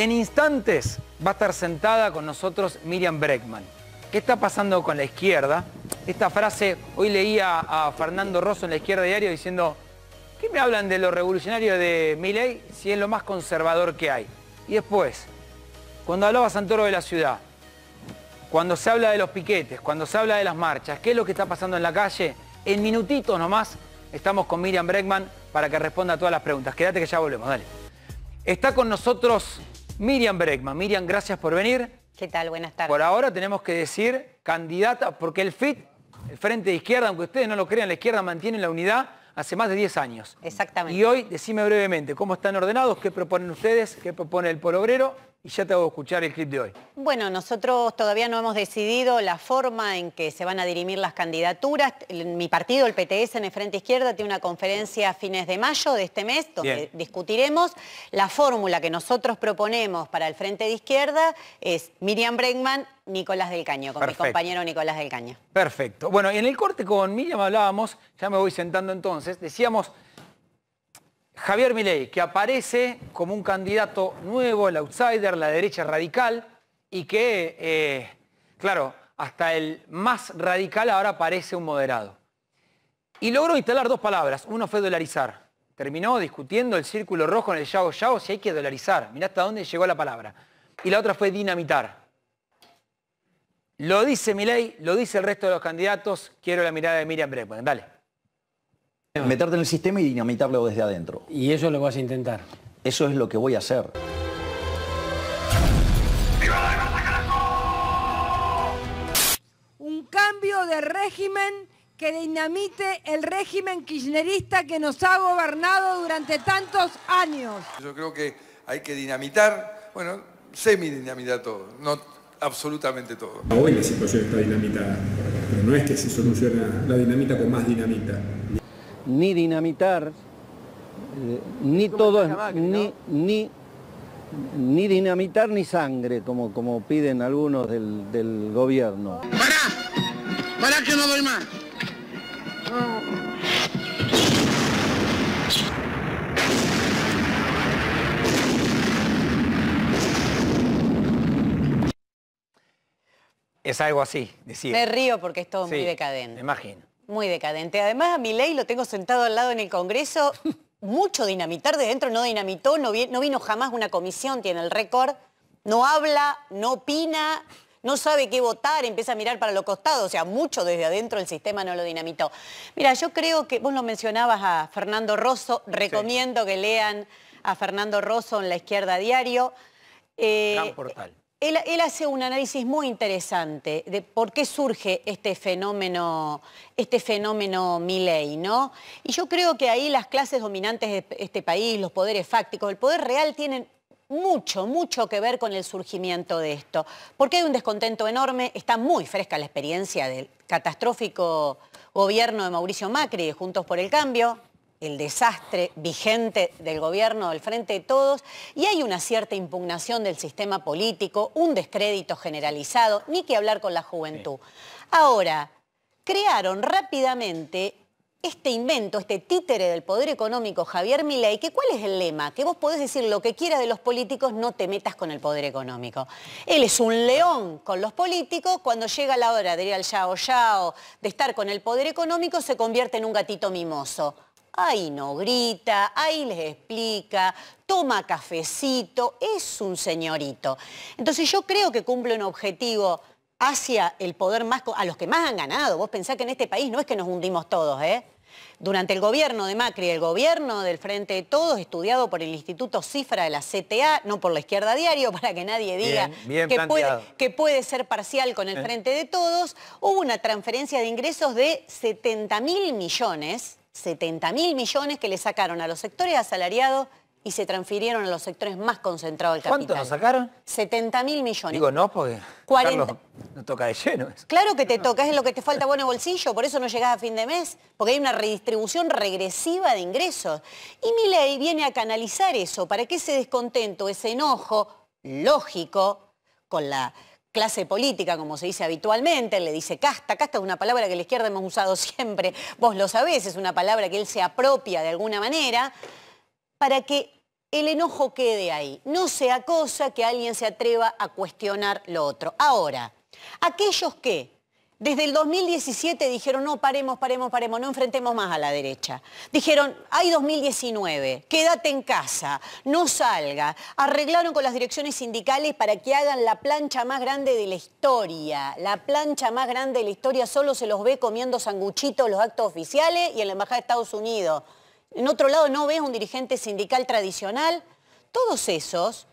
En instantes va a estar sentada con nosotros Miriam Breckman. ¿Qué está pasando con la izquierda? Esta frase, hoy leía a Fernando Rosso en la izquierda diario diciendo, ¿qué me hablan de lo revolucionario de ley si es lo más conservador que hay? Y después, cuando hablaba Santoro de la ciudad, cuando se habla de los piquetes, cuando se habla de las marchas, qué es lo que está pasando en la calle, en minutitos nomás estamos con Miriam Breckman para que responda a todas las preguntas. Quédate que ya volvemos, dale. Está con nosotros Miriam Bregman. Miriam, gracias por venir. ¿Qué tal? Buenas tardes. Por ahora tenemos que decir candidata, porque el FIT, el Frente de Izquierda, aunque ustedes no lo crean, la izquierda mantiene la unidad hace más de 10 años. Exactamente. Y hoy, decime brevemente, ¿cómo están ordenados? ¿Qué proponen ustedes? ¿Qué propone el Polo Obrero? y ya te hago escuchar el clip de hoy. Bueno, nosotros todavía no hemos decidido la forma en que se van a dirimir las candidaturas. Mi partido, el PTS en el Frente Izquierda, tiene una conferencia a fines de mayo de este mes donde discutiremos. La fórmula que nosotros proponemos para el Frente de Izquierda es Miriam Bregman, Nicolás del Caño, con mi compañero Nicolás del Caño. Perfecto. Bueno, en el corte con Miriam hablábamos, ya me voy sentando entonces, decíamos Javier Milei, que aparece como un candidato nuevo, el outsider, la derecha radical, y que, eh, claro, hasta el más radical ahora parece un moderado. Y logró instalar dos palabras. Uno fue dolarizar. Terminó discutiendo el círculo rojo en el Yao Yao si hay que dolarizar. Mirá hasta dónde llegó la palabra. Y la otra fue dinamitar. Lo dice Milei, lo dice el resto de los candidatos. Quiero la mirada de Miriam Breckman. Dale meterte en el sistema y dinamitarlo desde adentro. Y eso lo vas a intentar. Eso es lo que voy a hacer. Un cambio de régimen que dinamite el régimen kirchnerista que nos ha gobernado durante tantos años. Yo creo que hay que dinamitar, bueno, semi dinamitar todo, no absolutamente todo. Hoy la situación está dinamitada, no es que se soluciona la dinamita con más dinamita ni dinamitar, eh, ni todo es, ni, ni, ni, dinamitar ni sangre, como, como piden algunos del, gobierno. ¡Para! ¡Para que no doy más! Es algo así, decir. Me río porque es todo muy decadente. Me imagino. Muy decadente. Además a mi ley lo tengo sentado al lado en el Congreso. Mucho dinamitar de dentro, no dinamitó, no, no vino jamás una comisión, tiene el récord. No habla, no opina, no sabe qué votar, empieza a mirar para los costados. O sea, mucho desde adentro el sistema no lo dinamitó. Mira, yo creo que vos lo mencionabas a Fernando Rosso. Recomiendo que lean a Fernando Rosso en La Izquierda Diario. Eh, gran portal. Él, hace un análisis muy interesante de por qué surge este fenómeno, este fenómeno Milley, ¿no? Y yo creo que ahí las clases dominantes de este país, los poderes fácticos, el poder real tienen mucho, mucho que ver con el surgimiento de esto. Porque hay un descontento enorme, está muy fresca la experiencia del catastrófico gobierno de Mauricio Macri, Juntos por el Cambio, el desastre vigente del gobierno del Frente de Todos y hay una cierta impugnación del sistema político, un descrédito generalizado, ni que hablar con la juventud. Ahora, crearon rápidamente este invento, este títere del poder económico, Javier Milei, que cuál es el lema, que vos podés decir lo que quieras de los políticos, no te metas con el poder económico. Él es un león con los políticos, cuando llega la hora de ir al yao yao, de estar con el poder económico, se convierte en un gatito mimoso ahí no grita, ahí les explica, toma cafecito, es un señorito. Entonces yo creo que cumple un objetivo hacia el poder más, a los que más han ganado. Vos pensás que en este país no es que nos hundimos todos, ¿eh? Durante el gobierno de Macri, el gobierno del Frente de Todos, estudiado por el Instituto Cifra de la CTA, no por la izquierda diario, para que nadie diga que, puede, que, puede, ser parcial con el Frente de Todos, hubo una transferencia de ingresos de 70 mil millones 70 mil millones que le sacaron a los sectores asalariados y se transfirieron a los sectores más concentrados del capital. ¿Cuánto nos sacaron? 70 mil millones. Digo, no, porque Carlos, no toca de lleno. Claro que te toca, es lo que te falta bueno bolsillo, por eso no llegás a fin de mes, porque hay una redistribución regresiva de ingresos. Y mi ley viene a canalizar eso, para que ese descontento, ese enojo lógico con la clase política, como se dice habitualmente, le dice casta, casta es una palabra que la izquierda hemos usado siempre, vos lo sabés, es una palabra que él se apropia de alguna manera, para que el enojo quede ahí. No sea cosa que alguien se atreva a cuestionar lo otro. Ahora, aquellos que desde el 2017 dijeron, no, paremos, paremos, paremos, no enfrentemos más a la derecha. Dijeron, hay 2019, quédate en casa, no salga. Arreglaron con las direcciones sindicales para que hagan la plancha más grande de la historia. La plancha más grande de la historia solo se los ve comiendo sanguchitos los actos oficiales y en la Embajada de Estados Unidos. En otro lado no ves un dirigente sindical tradicional. Todos esos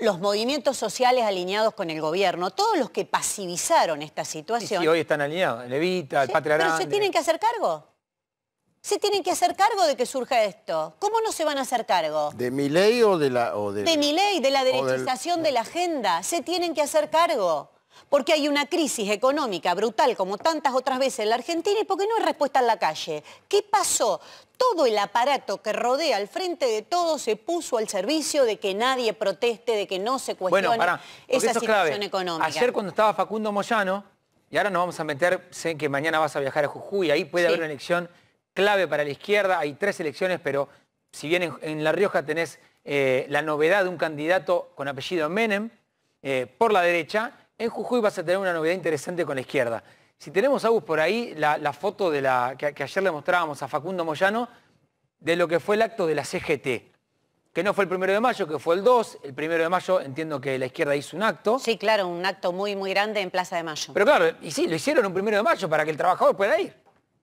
los movimientos sociales alineados con el gobierno, todos los que pasivizaron esta situación. Y hoy están alineados, Levita, el patriarca. Pero se tienen que hacer cargo. Se tienen que hacer cargo de que surja esto. ¿Cómo no se van a hacer cargo? ¿De mi ley o de la...? de, mi ley, de la derechización de la agenda. Se tienen que hacer cargo porque hay una crisis económica brutal como tantas otras veces en la Argentina y porque no hay respuesta en la calle. ¿Qué pasó? Todo el aparato que rodea al frente de todo se puso al servicio de que nadie proteste, de que no se cuestione esa situación económica. Ayer cuando estaba Facundo Moyano, y ahora nos vamos a meter, sé que mañana vas a viajar a Jujuy, ahí puede haber una elección clave para la izquierda, hay tres elecciones, pero si bien en, La Rioja tenés eh, la novedad de un candidato con apellido Menem, eh, por la derecha, en Jujuy vas a tener una novedad interesante con la izquierda. Si tenemos, Agus, por ahí la, foto de la, que, ayer le mostrábamos a Facundo Moyano de lo que fue el acto de la CGT, que no fue el primero de mayo, que fue el 2. El primero de mayo entiendo que la izquierda hizo un acto. Sí, claro, un acto muy, muy grande en Plaza de Mayo. Pero claro, y sí, lo hicieron un primero de mayo para que el trabajador pueda ir.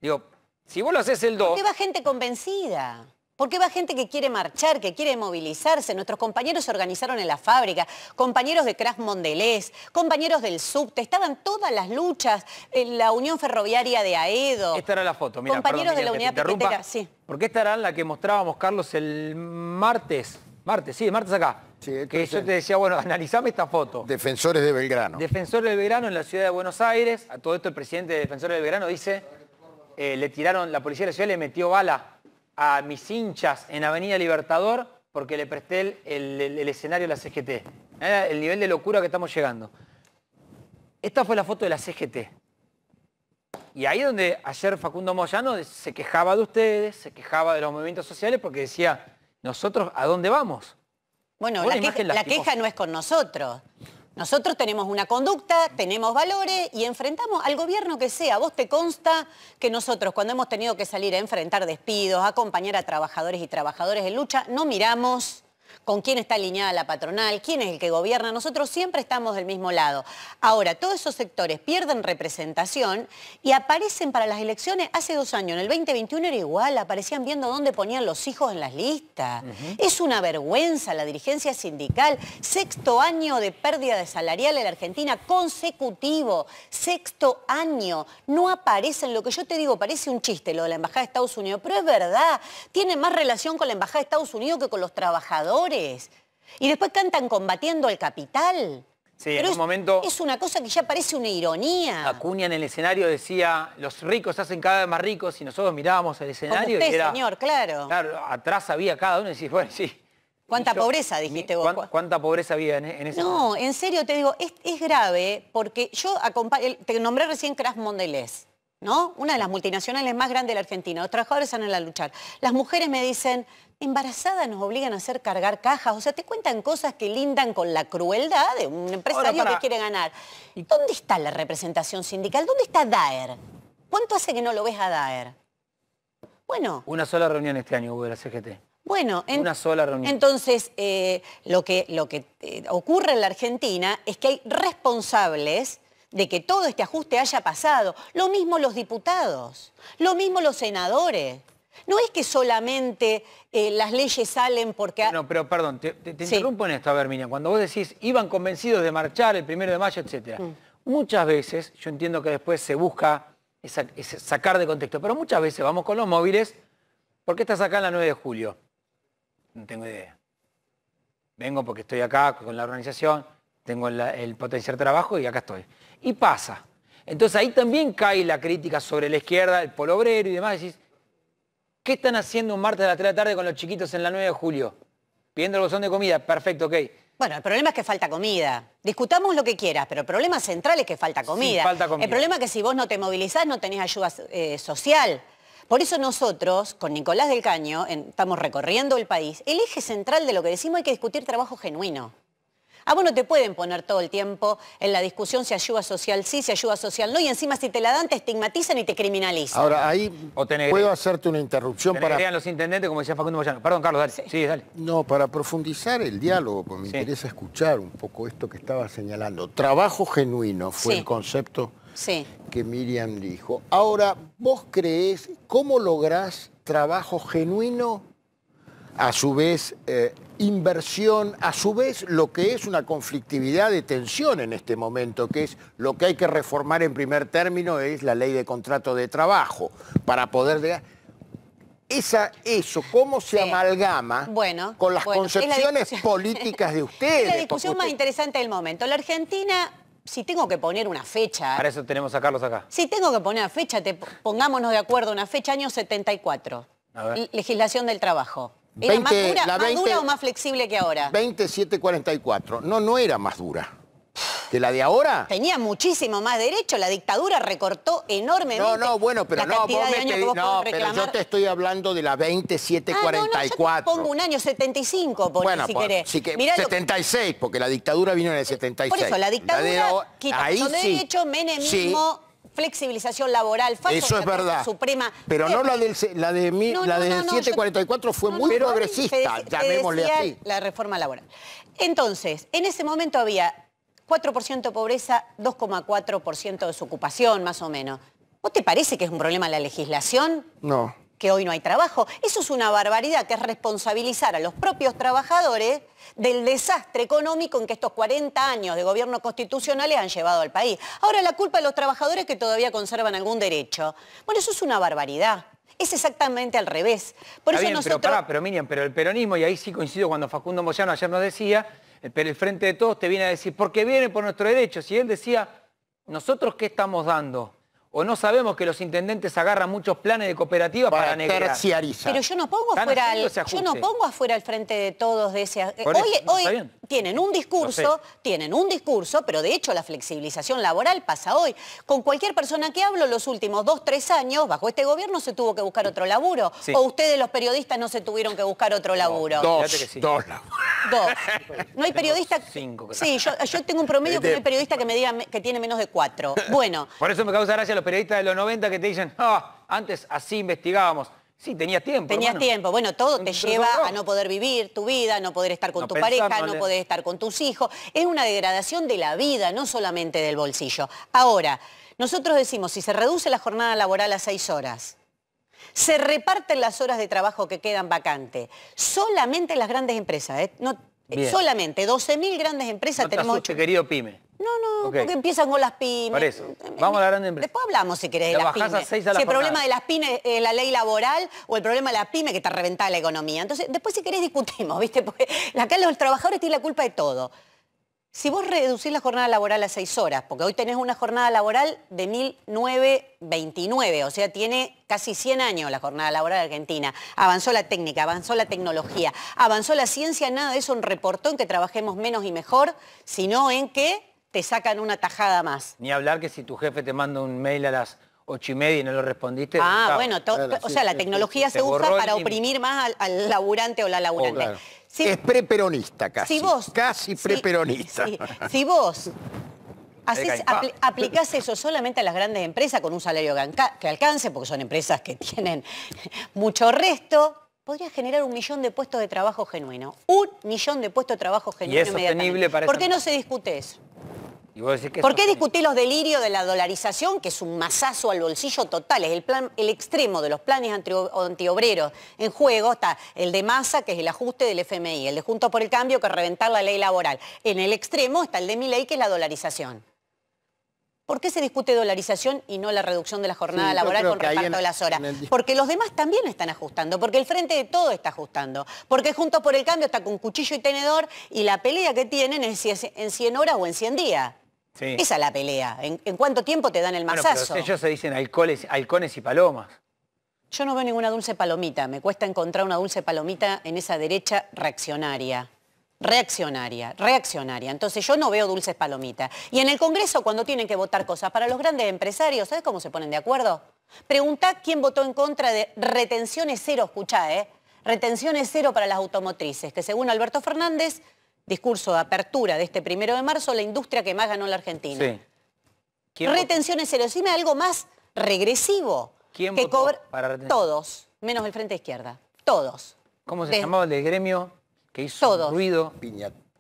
Digo, si vos lo haces el 2... Porque va gente convencida. Porque va gente que quiere marchar, que quiere movilizarse. Nuestros compañeros se organizaron en la fábrica, compañeros de Crash Mondelés, compañeros del subte, estaban todas las luchas, en la Unión Ferroviaria de Aedo. Esta era la foto, mira. Compañeros de la Unidad sí. Porque esta era la que mostrábamos, Carlos, el martes. Martes, sí, martes acá. que este yo te decía, bueno, analizame esta foto. Defensores de Belgrano. Defensores de Belgrano en la ciudad de Buenos Aires. A todo esto el presidente de Defensores de Belgrano dice, eh, le tiraron, la policía de la ciudad le metió bala a mis hinchas en Avenida Libertador porque le presté el, escenario a la CGT. ¿Eh? el nivel de locura que estamos llegando. Esta fue la foto de la CGT. Y ahí donde ayer Facundo Moyano se quejaba de ustedes, se quejaba de los movimientos sociales porque decía, nosotros, ¿a dónde vamos? Bueno, la queja no es con nosotros. Nosotros tenemos una conducta, tenemos valores y enfrentamos al gobierno que sea. Vos te consta que nosotros cuando hemos tenido que salir a enfrentar despidos, a acompañar a trabajadores y trabajadoras en lucha, no miramos con quién está alineada la patronal, quién es el que gobierna. Nosotros siempre estamos del mismo lado. Ahora, todos esos sectores pierden representación y aparecen para las elecciones hace dos años, en el 2021 era igual, aparecían viendo dónde ponían los hijos en las listas. Es una vergüenza la dirigencia sindical. Sexto año de pérdida de salarial en la Argentina consecutivo. Sexto año. No aparecen, lo que yo te digo parece un chiste lo de la Embajada de Estados Unidos, pero es verdad. Tiene más relación con la Embajada de Estados Unidos que con los trabajadores. Y después cantan combatiendo al capital. Sí, en un momento... Es una cosa que ya parece una ironía. Acuña en el escenario decía, los ricos hacen cada vez más ricos y nosotros mirábamos el escenario y señor, claro. Claro, atrás había cada uno y decís, bueno, sí. ¿Cuánta pobreza dijiste vos? ¿cuánta, pobreza había en, ese ese No, en serio te digo, es, grave porque yo acompañé... te nombré recién Crash Mondelez. ¿no? Una de las multinacionales más grandes de la Argentina. Los trabajadores salen a luchar. Las mujeres me dicen, embarazadas nos obligan a hacer cargar cajas. O sea, te cuentan cosas que lindan con la crueldad de un empresario que quiere ganar. ¿Dónde está la representación sindical? ¿Dónde está DAER? ¿Cuánto hace que no lo ves a DAER? Bueno. Una sola reunión este año hubo de la CGT. Bueno, una sola reunión. Entonces, eh, lo que, lo que eh, ocurre en la Argentina es que hay responsables de que todo este ajuste haya pasado. Lo mismo los diputados, lo mismo los senadores. No es que solamente eh, las leyes salen porque... No, pero perdón, te, interrumpo en esto, a ver, Cuando vos decís, iban convencidos de marchar el primero de mayo, etc. Mm. Muchas veces, yo entiendo que después se busca sacar de contexto, pero muchas veces vamos con los móviles, ¿por qué estás acá en la 9 de julio? No tengo idea. Vengo porque estoy acá con la organización, tengo el potencial trabajo y acá estoy y pasa. Entonces ahí también cae la crítica sobre la izquierda, el polo obrero y demás. Decís, ¿qué están haciendo un martes a las 3 de la tarde con los chiquitos en la 9 de julio? Pidiendo el bosón de comida, perfecto, ok. Bueno, el problema es que falta comida. Discutamos lo que quieras, pero el problema central es que falta comida. El problema es que si vos no te movilizás no tenés ayuda eh, social. Por eso nosotros, con Nicolás del Caño, estamos recorriendo el país. El eje central de lo que decimos hay que discutir trabajo genuino. Ah, vos no te pueden poner todo el tiempo en la discusión si ayuda social sí, si ayuda social no, y encima si te la dan te estigmatizan y te criminalizan. Ahora, ahí puedo hacerte una interrupción para... los intendentes, como decía Facundo Moyano. Perdón, Carlos, dale. Sí. dale. No, para profundizar el diálogo, porque me interesa escuchar un poco esto que estaba señalando. Trabajo genuino fue el concepto que Miriam dijo. Ahora, ¿vos creés cómo lográs trabajo genuino a su vez eh, inversión, a su vez lo que es una conflictividad de tensión en este momento, que es lo que hay que reformar en primer término es la ley de contrato de trabajo, para poder... ver Esa, eso, cómo se amalgama bueno, con las concepciones políticas de ustedes. es la discusión más interesante del momento. La Argentina, si tengo que poner una fecha... Para eso tenemos a Carlos acá. Si tengo que poner una fecha, pongámonos de acuerdo una fecha, año 74. Legislación del trabajo. ¿Era más, dura, la más o más flexible que ahora? 2744. No, no era más dura. ¿Que la de ahora? Tenía muchísimo más derecho. La dictadura recortó enormemente. No, no, bueno, pero no, vos pero yo te estoy hablando de la 2744. Ah, no, pongo un año 75, por si querés. 76, porque la dictadura vino en el 76. Eh, por eso, la dictadura quitó ahí derecho, menemismo flexibilización laboral, Eso es verdad. Suprema. Pero no la, del, de, 744 fue muy progresista, llamémosle así. La reforma laboral. Entonces, en ese momento había 4% de pobreza, 2,4% de desocupación, más o menos. ¿Vos te parece que es un problema la legislación? No que hoy no hay trabajo. Eso es una barbaridad, que es responsabilizar a los propios trabajadores del desastre económico en que estos 40 años de gobierno constitucionales han llevado al país. Ahora la culpa de los trabajadores que todavía conservan algún derecho. Bueno, eso es una barbaridad. Es exactamente al revés. pero, pero Miriam, pero el peronismo, y ahí sí coincido cuando Facundo Moyano ayer nos decía, eh, pero el Frente de Todos te viene a decir, porque viene por nuestro derecho. Si él decía, ¿nosotros qué estamos dando? o no sabemos que los intendentes agarran muchos planes de cooperativa para, para Pero yo no pongo afuera al, yo no pongo afuera al frente de todos de ese hoy, tienen un discurso, tienen un discurso, pero de hecho la flexibilización laboral pasa hoy. Con cualquier persona que hablo, los últimos dos, tres años, bajo este gobierno se tuvo que buscar otro laburo. O ustedes los periodistas no se tuvieron que buscar otro laburo. dos, dos laburos. Dos. No hay periodista. Cinco, Sí, yo, tengo un promedio no hay este- periodista que me diga que tiene menos de cuatro. Bueno. Por eso me causa gracia los periodistas de los 90 que te dicen, ah, antes así investigábamos. Sí, tenías tiempo. Tenías tiempo. Bueno, todo te lleva a no poder vivir tu vida, no poder estar con tu pareja, no poder estar con tus hijos. Es una degradación de la vida, no solamente del bolsillo. Ahora, nosotros decimos, si se reduce la jornada laboral a seis horas, se reparten las horas de trabajo que quedan vacantes. Solamente las grandes empresas, ¿eh? no, eh, solamente 12.000 grandes empresas tenemos... querido Pyme. No, no, porque empiezan con las pymes. Por eso. Vamos a la de empresa. Después hablamos, si querés, de las pymes. si el problema de las pymes es eh, la ley laboral o el problema de las pymes que está reventada la economía. Entonces, después si querés discutimos, ¿viste? Porque acá los trabajadores tienen la culpa de todo. Si vos reducís la jornada laboral a seis horas, porque hoy tenés una jornada laboral de 1929, o sea, tiene casi 100 años la jornada laboral argentina. Avanzó la técnica, avanzó la tecnología, avanzó la ciencia, nada de eso reportó en que trabajemos menos y mejor, sino en que te sacan una tajada más. Ni hablar que si tu jefe te manda un mail a las ocho y media y no lo respondiste. Ah, bueno, o sea, la tecnología se usa para oprimir más al, laburante o la oh, laburante. es preperonista casi. vos, casi preperonista. si vos aplicás eso solamente a las grandes empresas con un salario que alcance, porque son empresas que tienen mucho resto, podrías generar un millón de puestos de trabajo genuino. Un millón de puestos de trabajo genuino. Y ¿Por qué no se discute eso? ¿Por qué discutir los delirios de la dolarización, que es un masazo al bolsillo total? Es el, plan, el extremo de los planes antiobreros. en juego está el de masa, que es el ajuste del FMI, el de Juntos por el Cambio, que es reventar la ley laboral. En el extremo está el de mi ley, que es la dolarización. ¿Por qué se discute dolarización y no la reducción de la jornada laboral con reparto de las horas? Porque los demás también están ajustando, porque el frente de todo está ajustando, porque Juntos por el Cambio está con cuchillo y tenedor y la pelea que tienen es si es en 100 horas o en 100 días. Esa es la pelea. ¿En, cuánto tiempo te dan el masazo? ellos se dicen halcones, halcones y palomas. Yo no veo ninguna dulce palomita. Me cuesta encontrar una dulce palomita en esa derecha reaccionaria. Reaccionaria, reaccionaria. Entonces yo no veo dulces palomitas. Y en el Congreso, cuando tienen que votar cosas para los grandes empresarios, ¿sabes cómo se ponen de acuerdo? Preguntá quién votó en contra de retenciones cero, escuchá, ¿eh? Retenciones cero para las automotrices, que según Alberto Fernández discurso de apertura de este primero de marzo, la industria que más ganó la Argentina. Sí. Retenciones cero. algo más regresivo. ¿Quién que votó para Todos, menos el Frente Izquierda. Todos. ¿Cómo se llamaba el del gremio? Que hizo todos. ruido.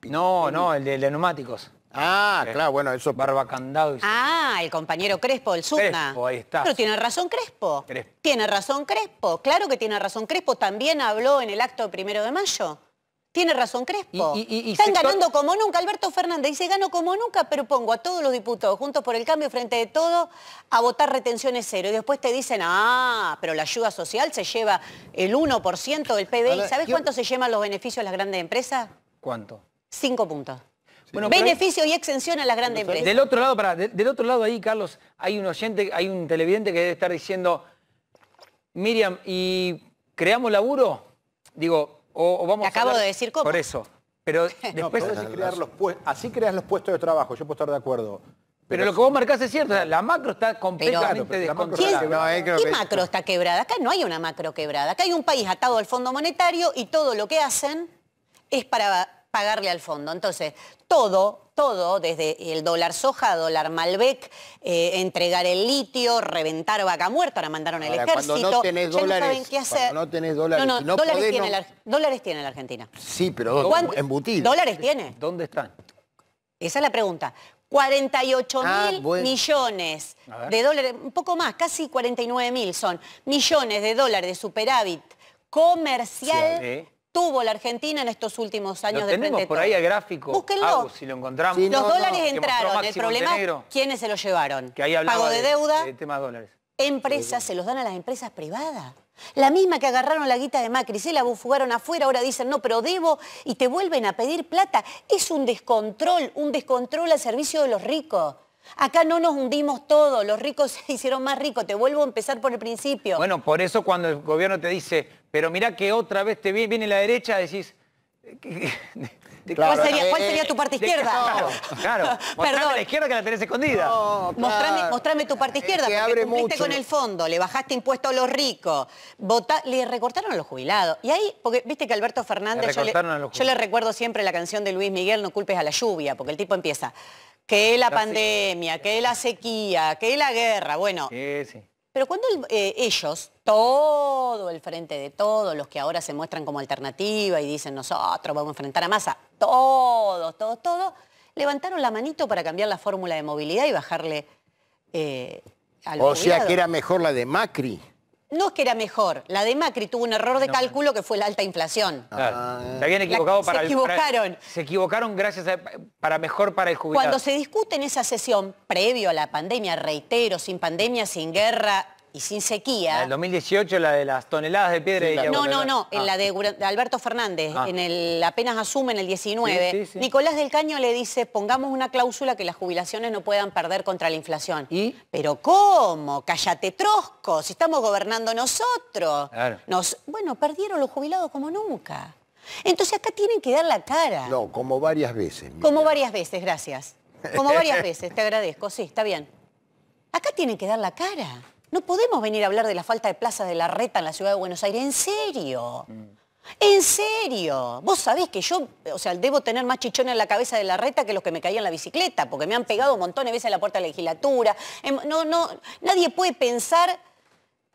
no, no, el de, neumáticos. Ah, claro, bueno, eso... Barbacandado. Y... Ah, el compañero Crespo, el Subna. Crespo, ahí está. Pero tiene razón Crespo. Crespo. Tiene razón Crespo. Claro que tiene razón Crespo. También habló en el acto primero de mayo. Tiene razón Crespo. Están ganando como nunca. Alberto Fernández dice, gano como nunca, pero pongo a todos los diputados juntos por el cambio frente de todo a votar retenciones cero. Y después te dicen, ah, pero la ayuda social se lleva el 1% del PBI. ¿Sabes ¿Sabés cuánto se llevan los beneficios a las grandes empresas? ¿Cuánto? Cinco puntos. Beneficios Beneficio y exención a las grandes empresas. Del otro lado, del otro lado ahí, Carlos, hay un oyente, hay un televidente que debe estar diciendo, Miriam, ¿y creamos laburo? Digo, acabo de decir cómo. Por eso. Pero después... crear así creas los puestos de trabajo, yo puedo estar de acuerdo. Pero, lo que vos marcás es cierto, la macro está completamente ¿Qué macro está quebrada? Acá no hay una macro quebrada. Acá hay un país atado al Fondo Monetario y todo lo que hacen es para pagarle al fondo. Entonces, todo todo, desde el dólar soja, dólar Malbec, eh, entregar el litio, reventar vaca muerta, ahora mandaron el ejército. Cuando no tenés dólares, no no tenés dólares, no, dólares, tiene la, Argentina. Sí, pero embutidos. ¿Dólares tiene? ¿Dónde están? Esa es la pregunta. 48 mil ah, millones de dólares, un poco más, casi 49 mil son millones de dólares de superávit comercial tuvo la Argentina en estos últimos años de tenemos por ahí el gráfico. Búsquenlo. si lo encontramos. los dólares entraron. El problema ¿quiénes se los llevaron? Pago de, deuda. Empresas, se los dan a las empresas privadas. La misma que agarraron la guita de Macri, se la bufugaron afuera, ahora dicen, no, pero debo, y te vuelven a pedir plata. Es un descontrol, un descontrol al servicio de los ricos. Acá no nos hundimos todos, los ricos se hicieron más ricos, te vuelvo a empezar por el principio. Bueno, por eso cuando el gobierno te dice, pero mirá que otra vez te viene, la derecha, decís... ¿Cuál, sería, ¿Cuál, sería, tu parte izquierda? Claro, claro, mostrame la izquierda que la tenés escondida. mostrame, tu parte izquierda, porque con el fondo, le bajaste impuesto a los ricos, le recortaron a los jubilados. Y ahí, porque viste que Alberto Fernández, yo le recuerdo siempre la canción de Luis Miguel, No culpes a la lluvia, porque el tipo empieza... Que la, pandemia, que la sequía, que la guerra, bueno. Pero cuando eh, ellos, todo el frente de todos, los que ahora se muestran como alternativa y dicen nosotros vamos a enfrentar a masa, todos, todos, todos, levantaron la manito para cambiar la fórmula de movilidad y bajarle al eh, al O sea que era mejor la de Macri. No es que era mejor, la de Macri tuvo un error de cálculo que fue la alta inflación. Ah. se habían equivocado para... Se equivocaron. se equivocaron gracias a, para mejor para el jubilado. Cuando se discute en esa sesión, previo a la pandemia, reitero, sin pandemia, sin guerra, y sin sequía. En 2018 la de las toneladas de piedra. no, no, no, en ah. la de Alberto Fernández, ah. en el apenas asume en el 19, Nicolás del Caño le dice, pongamos una cláusula que las jubilaciones no puedan perder contra la inflación. ¿Y? Pero ¿cómo? Cállate trosco, si estamos gobernando nosotros. Nos, bueno, perdieron los jubilados como nunca. Entonces acá tienen que dar la cara. No, como varias veces. Como varias veces, gracias. Como varias veces, te agradezco, sí, está bien. Acá tienen que dar la cara. No podemos venir a hablar de la falta de plazas de la reta en la ciudad de Buenos Aires. ¿En serio? Mm. ¿En serio? Vos sabés que yo, o sea, debo tener más chichones en la cabeza de la reta que los que me caían en la bicicleta, porque me han pegado un montón de veces en la puerta de la legislatura. Em, no, no, nadie puede pensar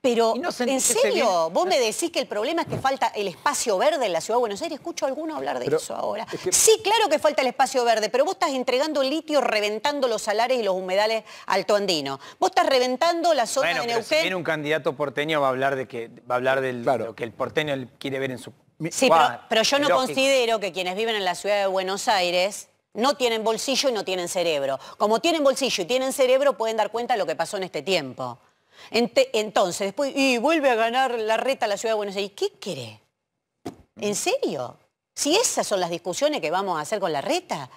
pero, ¿en serio? ¿Vos me decís que el problema es que falta el espacio verde en la Ciudad de Buenos Aires? Escucho a alguno hablar de eso ahora. Sí, claro que falta el espacio verde, pero vos estás entregando litio reventando los salares y los humedales andino. Vos estás reventando la zona de Neuquén. si un candidato porteño va a hablar de que va a hablar del lo que el porteño quiere ver en su Sí, pero, yo no considero que quienes viven en la Ciudad de Buenos Aires no tienen bolsillo y no tienen cerebro. Como tienen bolsillo y tienen cerebro, pueden dar cuenta de lo que pasó en este tiempo. Entonces, después, y vuelve a ganar la reta a la ciudad de Buenos Aires. ¿Qué quiere? ¿En mm. serio? Si esas son las discusiones que vamos a hacer con la reta.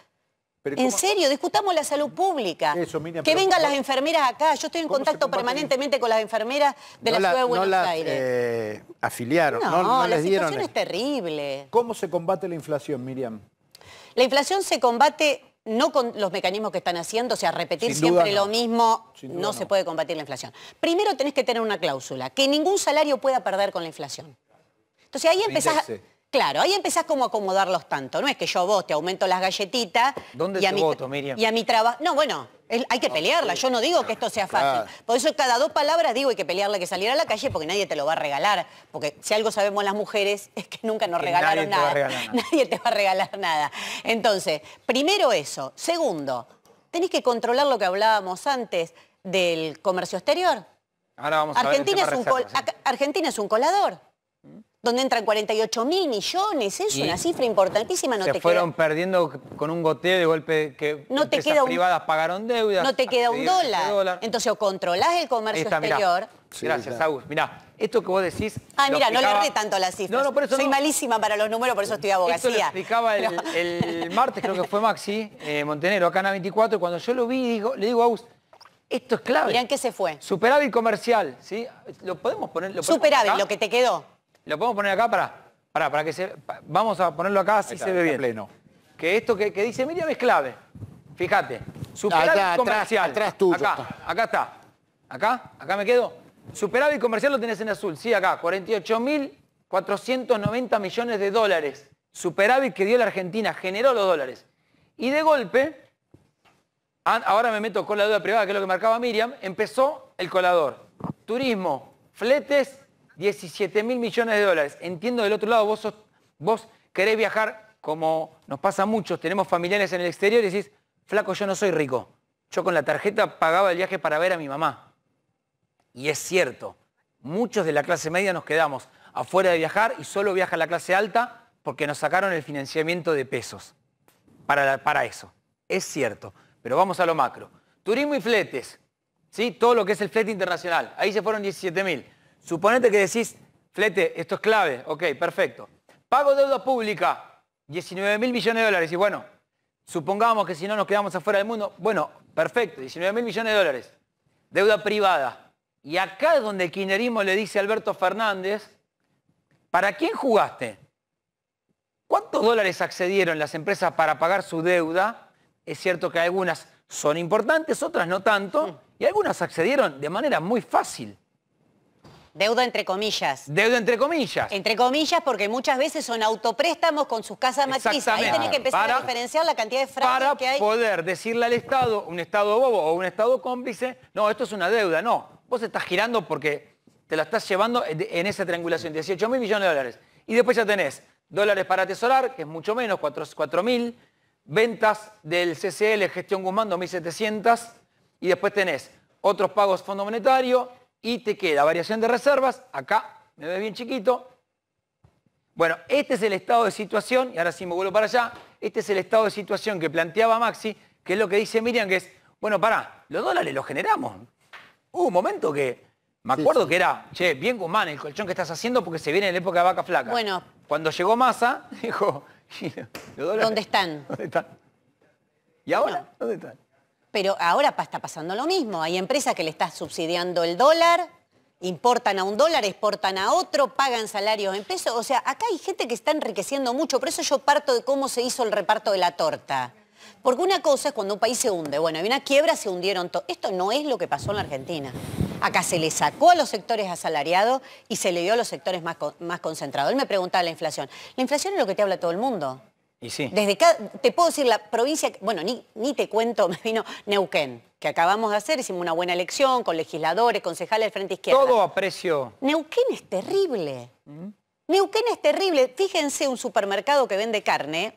En serio, discutamos la salud pública. que vengan las enfermeras acá. Yo estoy en contacto permanentemente con las enfermeras de la, ciudad de Buenos las, Aires. Eh, afiliaron, no, La situación es terrible. ¿Cómo se combate la inflación, Miriam? La inflación se combate no con los mecanismos que están haciendo, o sea, repetir siempre lo mismo, no, se puede combatir la inflación. Primero tenés que tener una cláusula, que ningún salario pueda perder con la inflación. Entonces ahí empezás... Claro, ahí empezás como a acomodarlos tanto. No es que yo vos te aumento las galletitas. y a mi, trabajo. No, bueno, hay que pelearla. Yo no digo que esto sea fácil. Por eso cada dos palabras digo hay que pelearla que saliera a la calle porque nadie te lo va a regalar. Porque si algo sabemos las mujeres es que nunca nos regalaron nada. Nadie te va a regalar nada. Entonces, primero eso. Segundo, tenés que controlar lo que hablábamos antes del comercio exterior. Ahora vamos a ver Argentina es un colador donde entran 48 mil millones, es una cifra importantísima. No fueron perdiendo con un goteo de golpe que no te queda privadas pagaron deudas. No te queda un dólar. Entonces o controlás el comercio exterior. Gracias, Agus. Mirá, esto que vos decís... Ah, mira, no le arde tanto las cifras. No, no, por eso Soy malísima para los números, por eso estoy abogacía. Esto lo explicaba el, martes, creo que fue Maxi, eh, montenero acá en A24, cuando yo lo vi, digo, le digo a Agus, esto es clave. Mirá en qué se fue. Superávit comercial, ¿sí? ¿Lo podemos poner? Lo Superávit, lo que te quedó. ¿Lo podemos poner acá para? Para, que se... vamos a ponerlo acá así se ve bien. Que esto que, dice Miriam es clave. Fíjate. Superávit comercial. Atrás, tuyo acá, está. acá Acá, me quedo. Superávit comercial lo tenés en azul. Sí, acá. 48.490 millones de dólares. Superávit que dio la Argentina. Generó los dólares. Y de golpe, ahora me meto con la deuda privada, que es lo que marcaba Miriam, empezó el colador. Turismo, fletes 17 mil millones de dólares. Entiendo del otro lado, vos, vos querés viajar, como nos pasa a muchos, tenemos familiares en el exterior y decís, flaco, yo no soy rico. Yo con la tarjeta pagaba el viaje para ver a mi mamá. Y es cierto, muchos de la clase media nos quedamos afuera de viajar y solo viaja la clase alta porque nos sacaron el financiamiento de pesos para, para eso. Es cierto, pero vamos a lo macro. Turismo y fletes, ¿sí? todo lo que es el flete internacional. Ahí se fueron 17 mil. Suponete que decís, flete, esto es clave, ok, perfecto. Pago deuda pública, 19 mil millones de dólares. Y bueno, supongamos que si no nos quedamos afuera del mundo, bueno, perfecto, 19 mil millones de dólares. Deuda privada. Y acá es donde el le dice a Alberto Fernández, ¿para quién jugaste? ¿Cuántos dólares accedieron las empresas para pagar su deuda? Es cierto que algunas son importantes, otras no tanto, y algunas accedieron de manera muy fácil. Deuda entre comillas. Deuda entre comillas. Entre comillas porque muchas veces son autopréstamos con sus casas matrices. Ahí tenés que empezar a diferenciar la cantidad de fraudes que hay. Para poder decirle al Estado, un Estado bobo o un Estado cómplice, no, esto es una deuda, no. Vos estás girando porque te la estás llevando en esa triangulación, 18 mil millones de dólares. Y después ya tenés dólares para atesorar, que es mucho menos, 4, mil, ventas del CCL, gestión Guzmán, 2.700, y después tenés otros pagos Fondo Monetario, y te queda variación de reservas, acá me ves bien chiquito. Bueno, este es el estado de situación, y ahora sí me vuelvo para allá, este es el estado de situación que planteaba Maxi, que es lo que dice Miriam, que es, bueno, pará, los dólares los generamos. Hubo un momento que, me acuerdo que era, che, bien Guzmán el colchón que estás haciendo porque se viene en la época de vaca flaca. Bueno. Cuando llegó Massa, dijo, ¿Dónde están? ¿Dónde están? ¿Y ahora? ¿Dónde están? pero ahora está pasando lo mismo. Hay empresas que le están subsidiando el dólar, importan a un dólar, exportan a otro, pagan salarios en pesos. O sea, acá hay gente que está enriqueciendo mucho. Por eso yo parto de cómo se hizo el reparto de la torta. Porque una cosa es cuando un país se hunde. Bueno, hay una quiebra, se hundieron todos. Esto no es lo que pasó en la Argentina. Acá se le sacó a los sectores asalariados y se le dio a los sectores más, más concentrados. Él me preguntaba la inflación. La inflación es lo que te habla todo el mundo. Y sí. Desde te puedo decir la provincia, bueno, ni, ni te cuento, me vino Neuquén, que acabamos de hacer, hicimos una buena elección con legisladores, concejales del Frente Izquierda. Todo aprecio. Neuquén es terrible. Mm. Neuquén es terrible. Fíjense un supermercado que vende carne,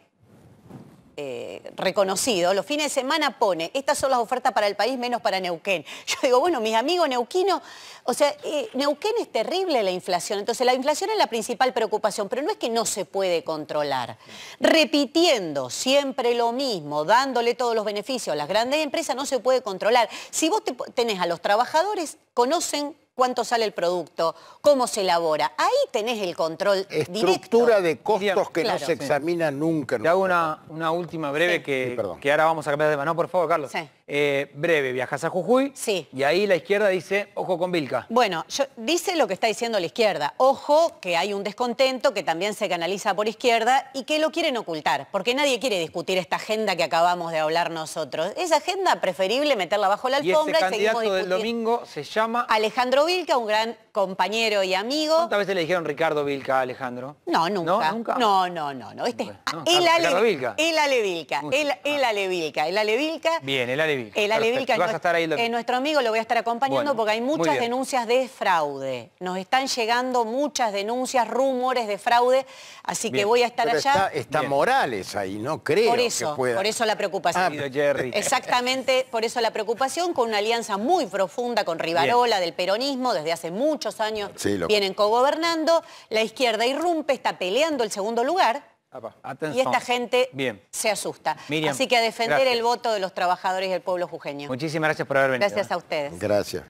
eh, reconocido, los fines de semana pone, estas son las ofertas para el país, menos para Neuquén. Yo digo, bueno, mis amigos neuquinos, o sea, eh, Neuquén es terrible la inflación, entonces la inflación es la principal preocupación, pero no es que no se puede controlar. Repitiendo siempre lo mismo, dándole todos los beneficios a las grandes empresas, no se puede controlar. Si vos tenés a los trabajadores, conocen cuánto sale el producto, cómo se elabora. Ahí tenés el control Estructura directo. de costos que no se examina nunca. Te hago una, una última breve que, que, ahora vamos a cambiar de mano. por favor, Carlos. Eh, breve, viajas a Jujuy. Y ahí la izquierda dice, ojo con Vilca. Bueno, yo, dice lo que está diciendo la izquierda. Ojo que hay un descontento que también se canaliza por izquierda y que lo quieren ocultar, porque nadie quiere discutir esta agenda que acabamos de hablar nosotros. Esa agenda preferible meterla bajo la alfombra y, discutiendo. y candidato del domingo se llama... Alejandro Vilca, un gran compañero y amigo. ¿Cuántas veces le dijeron Ricardo Vilca Alejandro? No, nunca. ¿No, no, no, no. Este el, Ale, Vilca. el Alevilca. El, el Alevilca. El Alevilca. Bien, el Alevilca. El Alevilca. Vas a estar ahí. En nuestro amigo lo voy a estar acompañando porque hay muchas denuncias de fraude. Nos están llegando muchas denuncias, rumores de fraude, así que voy a estar allá. Está, Morales ahí, no creo por eso, que pueda. Por eso la preocupación. Exactamente, por eso la preocupación con una alianza muy profunda con Rivarola del peronismo desde hace mucho muchos años vienen vienen cogobernando. La izquierda irrumpe, está peleando el segundo lugar. Y esta gente Bien. se asusta. Así que a defender el voto de los trabajadores del pueblo jujeño. Muchísimas gracias por haber venido. Gracias ¿eh? a ustedes. Gracias.